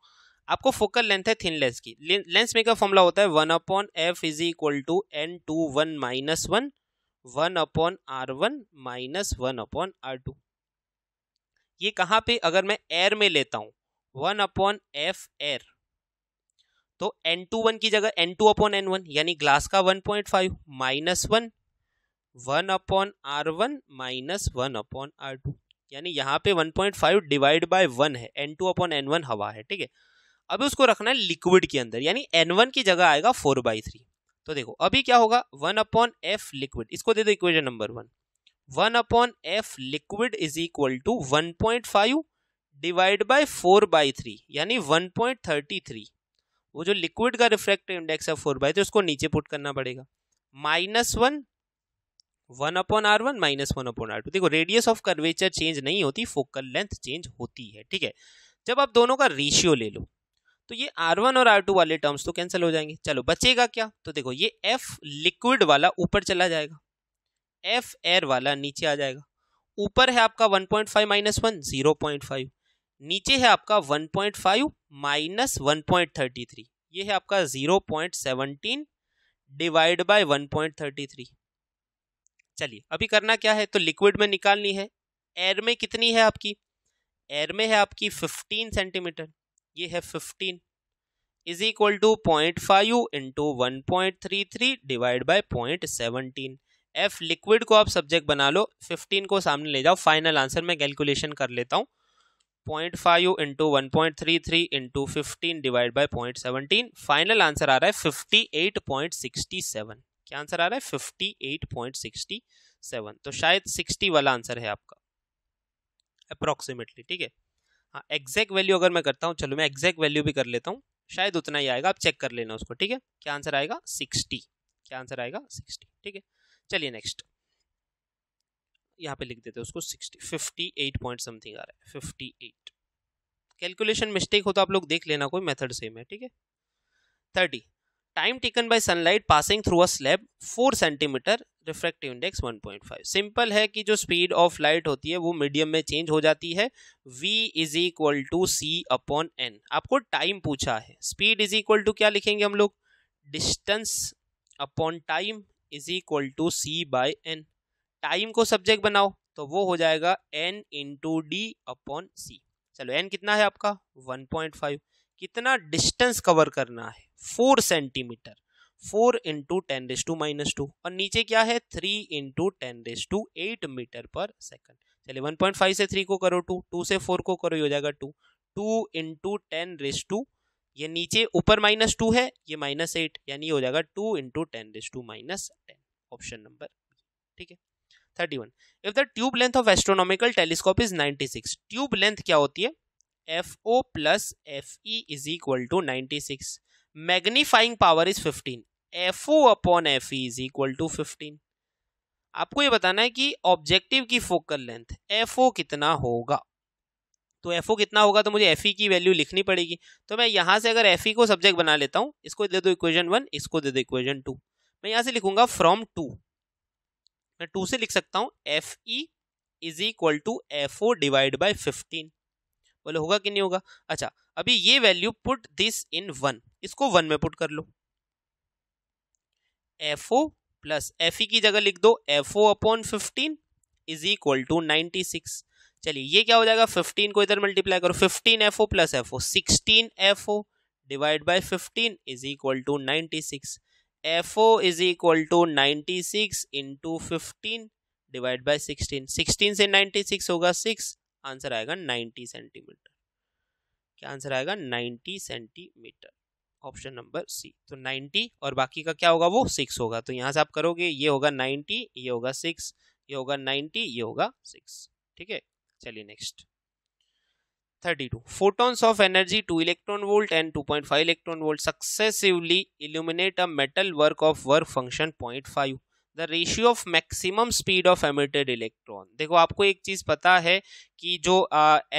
आपको फोकल लेंथ है थिन लेंस की लेंस में का फॉर्मूला होता है one upon F is equal to N two one minus one one upon R one minus one upon R two ये कहाँ पे अगर मैं एयर में लेता हूँ वन अपॉन एफ एयर तो एन टू वन की जगह N two upon N one यानी ग्लास का one point five minus one one upon R one minus one upon R two यानी यहाँ पे one point five divide by one है N two upon N one हवा है ठीक है अभी उसको रखना है लिक्विड के अंदर यानी एन वन की जगह आएगा फोर बाई थ्री तो देखो अभी क्या होगा वन अपॉन एफ लिक्विड इसको दे दो equation number one one upon F liquid is equal to one point five divide by four by three यानी वन पॉइंट थर्टी थ्री वो जो लिक्विड का रिफ्रैक्टिव इंडेक्स है फोर बाई थ्री उसको नीचे पुट करना पड़ेगा minus one one upon R one minus one upon R two देखो रेडियस ऑफ कर्वेचर चेंज नहीं होती फोकल लेंथ चेंज होती है ठीक है जब आप दोनों का रेशियो ले लो तो ये आर वन और आर टू वाले टर्म्स तो कैंसिल हो जाएंगे चलो बचेगा क्या तो देखो ये एफ लिक्विड वाला ऊपर चला जाएगा एफ एयर वाला नीचे आ जाएगा ऊपर है आपका 1.5 point five minus one zero point five नीचे है आपका 1.5 point five minus one point thirty three ये है आपका zero point seventeen divide by one point thirty three चलिए अभी करना क्या है तो लिक्विड में निकालनी है एयर में कितनी है आपकी एयर में है आपकी फिफ्टीन सेंटीमीटर ये है fifteen is equal to point five into one point three three divide by point seventeen F liquid को आप सब्जेक्ट बना लो फिफ्टीन को सामने ले जाओ फाइनल आंसर मैं कैलकुलेशन कर लेता हूँ point five into one point three three into fifteen divide by point seventeen final answer आ रहा है fifty eight point sixty seven क्या आंसर आ रहा है fifty eight point sixty seven तो शायद सिक्सटी वाला आंसर है आपका अप्रोक्सीमेटली ठीक है हाँ एग्जैक्ट वैल्यू अगर मैं करता हूँ चलो मैं एग्जैक्ट वैल्यू भी कर लेता हूँ शायद उतना ही आएगा आप चेक कर लेना उसको ठीक है क्या आंसर आएगा सिक्सटी क्या आंसर आएगा सिक्सटी ठीक है चलिए नेक्स्ट यहाँ पे लिख देते हैं उसको sixty fifty eight point something आ रहा है फिफ्टी एट कैलकुलेशन मिस्टेक हो तो आप लोग देख लेना कोई मेथड सेम है ठीक है thirty time taken by sunlight passing through a slab four centimetre refractive index 1.5 simple है कि जो स्पीड ऑफ लाइट होती है वो मीडियम में चेंज हो जाती है v is equal to C upon N आपको टाइम पूछा है स्पीड इज इक्वल टू क्या लिखेंगे हम लोग distance upon time is equal to C by N time को सब्जेक्ट बनाओ तो वो हो जाएगा N into D upon C चलो एन कितना है आपका 1.5 कितना डिस्टेंस कवर करना है four centimetre four into ten raise to minus two और नीचे क्या है three into ten raise to eight metre per second चलिए वन पॉइंट फाइव से थ्री को करो टू टू से फोर को करो ये हो जाएगा two two into ten raise to ये नीचे ऊपर माइनस टू है ये माइनस एट यानी हो जाएगा two into ten raise to minus ten option number ठीक है thirty one if the tube length of astronomical telescope is ninety six tube length क्या होती है F O plus F E is equal to ninety six magnifying power is fifteen F O upon F E is equal to fifteen आपको ये बताना है कि objective की focal length F O कितना होगा तो एफ ओ कितना होगा तो मुझे एफ ई e की वैल्यू लिखनी पड़ेगी तो मैं यहाँ से अगर एफ ई e को सब्जेक्ट बना लेता हूँ इसको दे दो इक्वेजन वन इसको दे दो इक्वेजन टू मैं यहाँ से लिखूंगा फ्रॉम टू मैं टू से लिख सकता हूँ F E is equal to F O divide by fifteen बोले होगा कि नहीं होगा अच्छा अभी ये value put this in one इसको वन में पुट कर लो F O plus F E की जगह लिख दो F O upon fifteen is equal to ninety six चलिए ये क्या हो जाएगा फिफ्टीन को इधर मल्टीप्लाई करो fifteen F O plus F O sixteen F O divide by fifteen is equal to ninety six F O is equal to ninety six into fifteen divide by sixteen sixteen से ninety six होगा six answer आएगा ninety centimetre क्या answer आएगा ninety centimetre option number C तो ninety और बाकी का क्या होगा वो सिक्स होगा तो यहाँ से आप करोगे ये होगा नाइन्टी ये होगा सिक्स ये होगा नाइन्टी ये होगा सिक्स ठीक है चलिए next thirty two photons of energy two electron volt and two point five electron volt successively illuminate a metal work of work function point five the ratio of maximum speed of emitted electron देखो आपको एक चीज़ पता है कि जो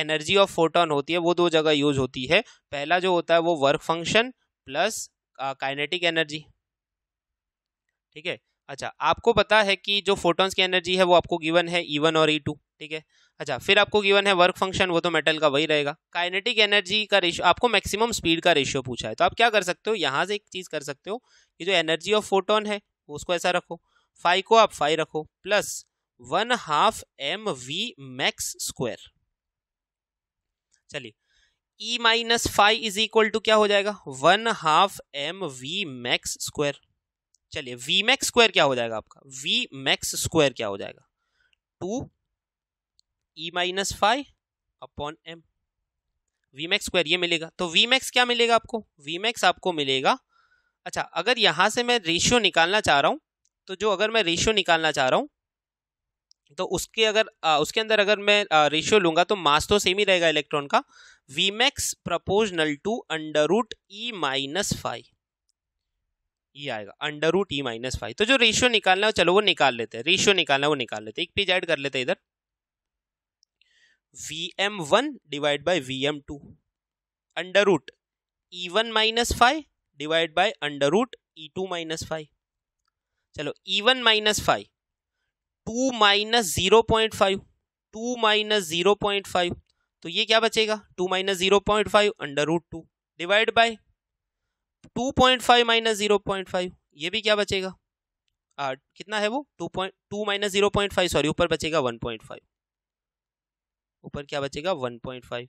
energy of photon होती है वो दो जगह यूज होती है पहला जो होता है वो work function plus kinetic energy ठीक है अच्छा आपको पता है कि जो फोटॉन्स की एनर्जी है वो आपको गिवन है ई e वन और ई e टू ठीक है अच्छा फिर आपको गिवन है वर्क फंक्शन वो तो मेटल का वही रहेगा काइनेटिक एनर्जी का रेशियो आपको मैक्सिमम स्पीड का रेशियो पूछा है तो आप क्या कर सकते हो यहाँ से एक चीज़ कर सकते हो कि जो एनर्जी ऑफ फोटोन है उसको ऐसा रखो फाइव को आप फाइव रखो plus one half M V max square चलिए E e minus five is equal to क्या हो जाएगा one half M V max square चलिए वी मैक्स स्क्वायर क्या हो जाएगा आपका वी मैक्स स्क्वायर क्या हो जाएगा two E minus five upon M V max square ये मिलेगा तो वी मैक्स क्या मिलेगा आपको वी मैक्स आपको मिलेगा अच्छा अगर यहां से मैं रेशियो निकालना चाह रहा हूँ तो जो अगर मैं रेशियो निकालना चाह रहा हूँ तो उसके अगर आ, उसके अंदर अगर मैं रेशियो लूंगा तो मास तो सेम ही रहेगा इलेक्ट्रॉन का V max proportional to under root E minus five ये e आएगा under root E minus five तो जो रेशियो निकालना है चलो वो निकाल लेते हैं रेशियो निकालना है वो निकाल लेते हैं एक पेज ऐड कर लेते हैं इधर V M one divide by V M two under root E one minus five divide by under root E two minus five चलो E one minus five two minus zero point five two minus zero point five तो ये क्या बचेगा two minus zero point five under root two divide by two point five minus zero point five ये भी क्या बचेगा आठ कितना है वो to point two minus zero point five sorry ऊपर बचेगा वन पॉइंट फाइव ऊपर क्या बचेगा वन पॉइंट फाइव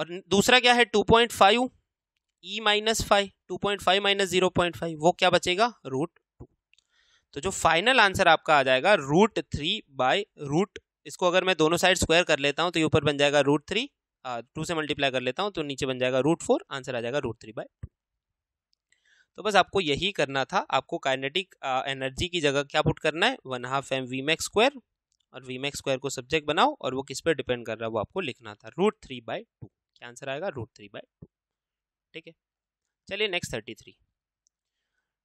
और दूसरा क्या है two point five E minus five two point five minus zero point five वो क्या बचेगा रूट टू तो जो फाइनल आंसर आपका आ जाएगा रूट थ्री बाय रूट इसको अगर मैं दोनों साइड स्क्वायर कर लेता हूँ तो ये ऊपर बन जाएगा रूट थ्री टू से मल्टीप्लाई कर लेता हूँ तो नीचे बन जाएगा रूट फोर आंसर आ जाएगा रूट थ्री बाय टू तो बस आपको यही करना था आपको काइनेटिक एनर्जी की जगह क्या पुट करना है one half M V max square और वी मैक्स स्क्वायर को सब्जेक्ट बनाओ और वो किस पर डिपेंड कर रहा है वो आपको लिखना था रूट थ्री बाई टू क्या आंसर आएगा रूट थ्री बाई टू ठीक है चलिए next thirty three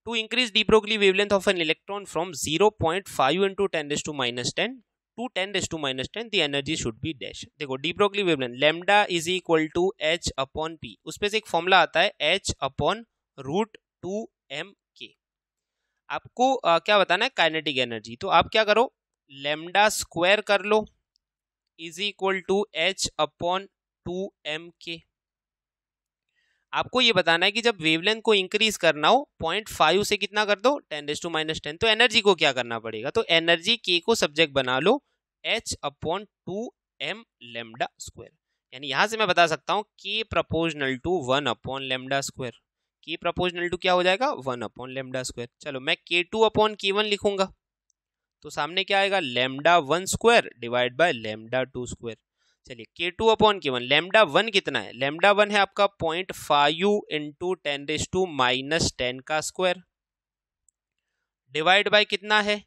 to increase de Broglie wavelength of an electron from zero point five into ten S to minus ten to ten S to minus ten the energy should be dash देखो de Broglie wavelength lambda is equal to H upon P उस पर से एक formula आता है H upon root to M K आपको आ, क्या बताना है काइनेटिक एनर्जी तो आप क्या करो लेमडा स्क्वायर कर लो is equal to H upon two M K आपको ये बताना है कि जब वेवलेंथ को इंक्रीज करना हो पॉइंट फाइव से कितना कर दो ten S to minus ten तो एनर्जी को क्या करना पड़ेगा तो एनर्जी के को सब्जेक्ट बना लो H upon two M lambda square यानी यहां से मैं बता सकता हूं के proportional to one upon lambda square के प्रपोजनल टू क्या हो जाएगा वन अपॉन लेमडा स्क्वायर चलो मैं के टू अपॉन के वन लिखूंगा तो सामने क्या आएगा lambda one square divide by lambda two square चलिए K two upon K one lambda one कितना है लेमडा वन है आपका point five into ten raise to minus ten का स्क्वायर डिवाइड बाय कितना है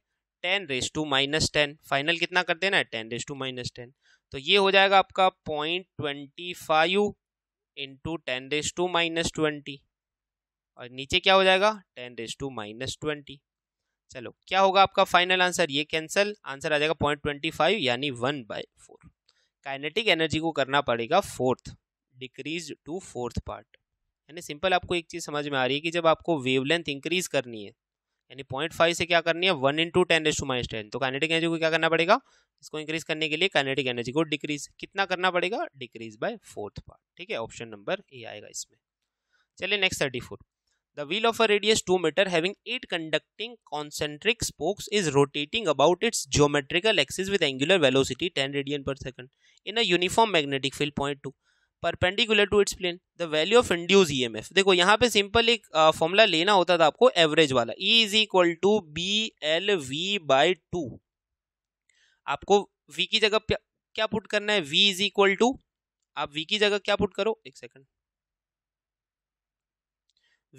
ten raise to minus ten final कितना कर देना है ten raise to minus ten तो ये हो जाएगा आपका point twenty five into ten raise to minus twenty और नीचे क्या हो जाएगा ten raise to minus twenty चलो क्या होगा आपका फाइनल आंसर ये कैंसिल आंसर आ जाएगा पॉइंट ट्वेंटी फाइव यानी one by four kinetic energy को करना पड़ेगा fourth decrease to fourth part यानी सिंपल आपको एक चीज़ समझ में आ रही है कि जब आपको लेंथ इंक्रीज करनी है यानी पॉइंट फाइव से क्या करनी है one into ten raise to minus ten तो काइनेटिक एनर्जी को क्या करना पड़ेगा इसको इंक्रीज करने के लिए काइनेटिक एनर्जी को डिक्रीज कितना करना पड़ेगा डिक्रीज बाय फोर्थ पार्ट ठीक है ऑप्शन नंबर ए आएगा इसमें चलिए next thirty four The wheel of a radius 2 meter having 8 conducting concentric spokes is rotating about its geometrical axis with angular velocity 10 radian per second in a uniform magnetic field point 2 perpendicular to its plane the value of induced EMF देखो यहाँ पे simple एक formula लेना होता था आपको average वाला E is equal to B L V by two आपको वी की जगह क्या पुट करना है वी इज इक्वल टू आप वी की जगह क्या पुट करो एक सेकंड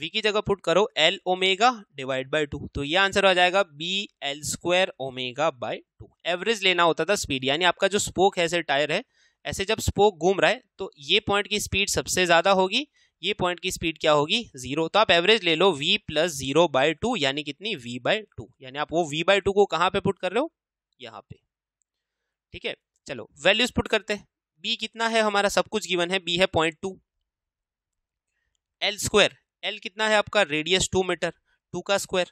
v की जगह पुट करो L omega divide by two तो ये आंसर हो जाएगा B L square omega by two average लेना होता था स्पीड यानी आपका जो स्पोक है ऐसे टायर है ऐसे जब स्पोक घूम रहा है तो ये पॉइंट की स्पीड सबसे ज़्यादा होगी ये पॉइंट की स्पीड क्या होगी जीरो तो आप एवरेज ले लो v plus zero by two यानी कितनी v बाय टू यानी आप वो v बाय टू को कहाँ पे पुट कर रहे हो यहाँ पे ठीक है चलो वैल्यूज पुट करते हैं b कितना है हमारा सब कुछ गिवन है b है point two L square L कितना है आपका रेडियस टू मीटर टू का स्क्वायर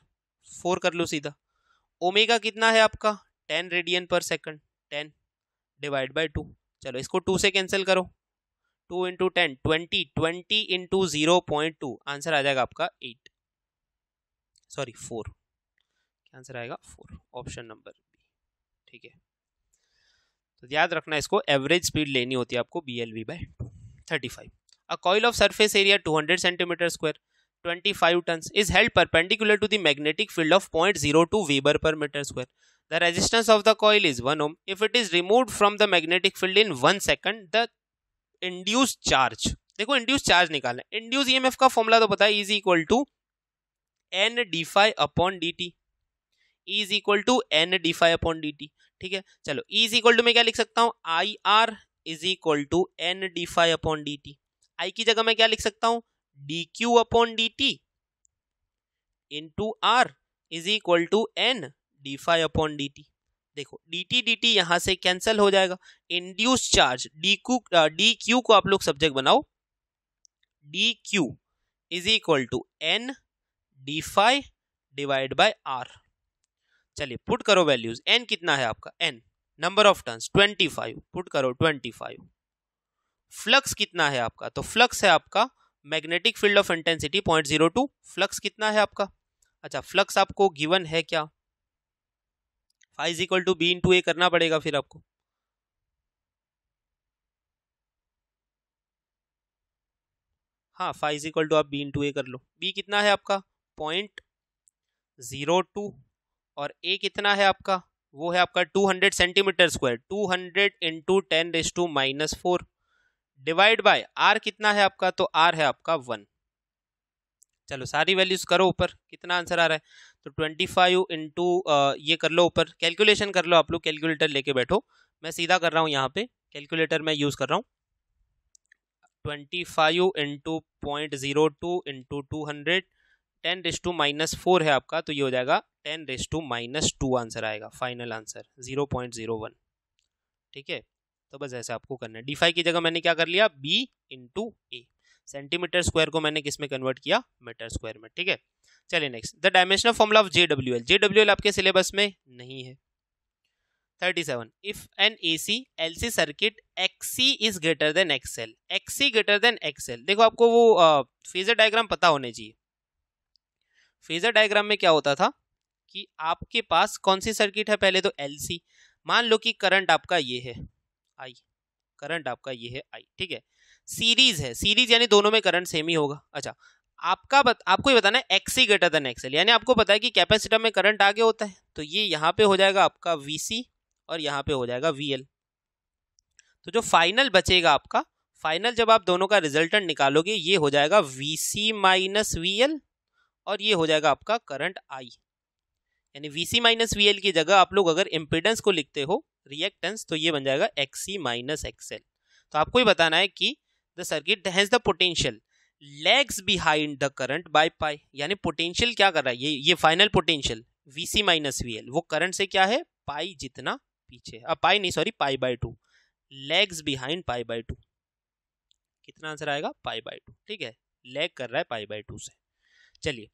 फोर कर लो सीधा ओमेगा कितना है आपका टेन रेडियन पर second ten divide by two चलो इसको टू से कैंसिल करो two into ten twenty twenty into zero point two answer आ जाएगा आपका एट सॉरी फोर आंसर आएगा फोर ऑप्शन नंबर बी ठीक है तो याद रखना इसको एवरेज स्पीड लेनी होती है आपको B L V by two thirty five A coil of surface area 200 cm square 25 tons is held perpendicular to the magnetic field of 0.02 Weber per meter square. The resistance of the coil is 1 ohm. If it is removed from the magnetic field in 1 second, the induced charge देखो induce charge निकालना है induce EMF का formula तो पता है is equal to N D phi upon D T is equal to N D phi upon D T ठीक है चलो इज इक्वल टू मैं क्या लिख सकता हूँ I R is equal to N D phi upon D T I की जगह मैं क्या लिख सकता हूं D Q upon D T into R is equal to N D phi upon D T देखो डी टी डी टी यहां से कैंसिल हो जाएगा induce charge D Q D Q को आप लोग सब्जेक्ट बनाओ D Q is equal to N D phi divide by R चलिए पुट करो वैल्यूज एन कितना है आपका N number of turns twenty five put करो ट्वेंटी फाइव फ्लक्स कितना है आपका तो फ्लक्स है आपका magnetic field of intensity point zero two flux कितना है आपका अच्छा फ्लक्स आपको गिवन है क्या phi equal to B into A करना पड़ेगा फिर आपको हाँ फाइव इक्वल टू आप बी इंटू ए कर लो बी कितना है आपका पॉइंट ज़ीरो टू और ए कितना है आपका वो है आपका two hundred centimetre square two hundred into ten raise to minus four divide by R कितना है आपका तो आर है आपका वन चलो सारी वैल्यूज करो ऊपर कितना आंसर आ रहा है तो ट्वेंटी फाइव इंटू ये कर लो ऊपर कैलकुलेशन कर लो आप लोग कैलकुलेटर लेके बैठो मैं सीधा कर रहा हूँ यहाँ पे कैलकुलेटर मैं यूज़ कर रहा हूँ twenty five into point zero two into two hundred ten raise to minus four है आपका तो ये हो जाएगा ten raise to minus two answer आएगा final answer zero point zero one ठीक है तो बस ऐसे आपको करना है डी फाइव की जगह मैंने क्या कर लिया B into A centimetre square को मैंने किस में कन्वर्ट किया मीटर स्क्वायर में ठीक है चलिए next the dimensional formula of J W L J W L आपके सिलेबस में नहीं है thirty seven if an A C L C circuit X is greater than XL X C greater than XL देखो आपको वो phasor uh, diagram पता होने चाहिए फेजर डायग्राम में क्या होता था कि आपके पास कौन सी सर्किट है पहले तो एल सी मान लो कि करंट आपका ये है आई करंट आपका ये है आई ठीक है सीरीज है सीरीज यानी दोनों में करंट सेम ही होगा अच्छा आपका बत, आपको ये बताना है एक्सी ग्रेटर देन एक्सएल यानी आपको पता है कि कैपेसिटर में करंट आगे होता है तो ये यहाँ पे हो जाएगा आपका वी और यहाँ पे हो जाएगा वी तो जो फाइनल बचेगा आपका फाइनल जब आप दोनों का रिजल्टेंट निकालोगे ये हो जाएगा V C minus V L और ये हो जाएगा आपका करंट आई यानी V C minus V L की जगह आप लोग अगर इम्पिडेंस को लिखते हो रिएक्टेंस तो ये बन जाएगा एक्स सी माइनस एक्सएल तो आपको ही बताना है कि the circuit has the potential lags behind the current by pi यानी पोटेंशियल क्या कर रहा है ये ये final potential V C minus V L वो करंट से क्या है पाई जितना पीछे अब पाई नहीं sorry pi by two lags behind pi by two कितना आंसर आएगा पाई बाय टू ठीक है लेग कर रहा है पाई बाय टू से चलिए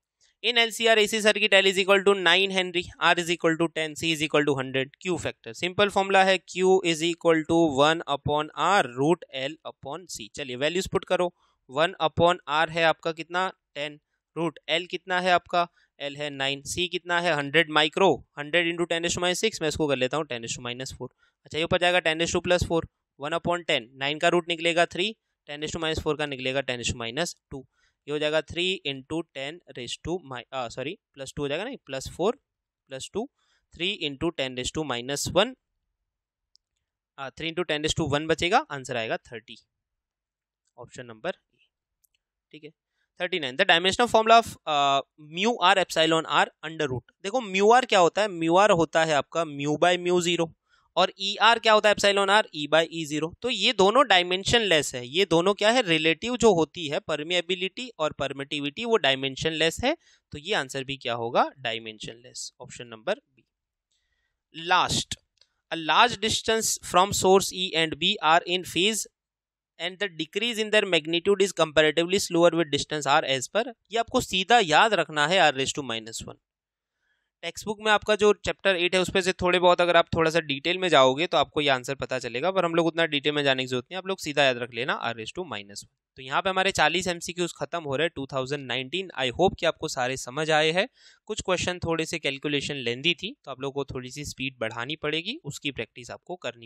in LCR AC circuit L is equal to nine henry R is equal to ten C is equal to hundred Q factor simple formula है Q is equal to one upon R root L upon C चलिए values put करो one upon R है आपका कितना ten root L कितना है आपका L है नाइन सी कितना है hundred micro hundred into ten एस माइनस सिक्स मैं इसको कर लेता हूँ टेन एस माइनस फोर अच्छा ये ऊपर जाएगा ten S to plus four one upon ten nine का रूट निकलेगा three ten S to minus four का निकलेगा टेन एस माइनस टू ये हो जाएगा three into ten raise to माइ सॉरी प्लस टू हो जाएगा ना plus four plus two three into ten raise to minus one three into ten raise to one बचेगा आंसर आएगा थर्टी ऑप्शन नंबर ठीक है thirty nine the dimensional formula of mu R epsilon R under root देखो mu R क्या होता है mu R होता है आपका म्यू बाय म्यू जीरो और ई e आर क्या होता है epsilon R E by E zero तो ये दोनों डायमेंशन लेस है ये दोनों क्या है रिलेटिव जो होती है परमिएबिलिटी और परमिटिविटी वो डायमेंशन लेस है तो ये आंसर भी क्या होगा dimensionless option number B last a large distance from source E and B are in phase and the decrease in their magnitude is comparatively slower with distance R as पर यह आपको सीधा याद रखना है R raise to minus one textbook में आपका जो चैप्टर एट है उस पर से थोड़े बहुत अगर आप थोड़ा सा डिटेल में जाओगे तो आपको ये आंसर पता चलेगा पर हम लोग उतना डिटेल में जाने की जरूरत नहीं आप लोग सीधा याद रख लेना आर एस टू माइनस वन तो यहाँ पे हमारे 40 एम खत्म हो रहे हैं 2019 आई होप कि आपको सारे समझ आए हैं कुछ क्वेश्चन थोड़े से कैलकुलेशन लेंदी थी तो आप लोग को थोड़ी सी स्पीड बढ़ानी पड़ेगी उसकी प्रैक्टिस आपको करनी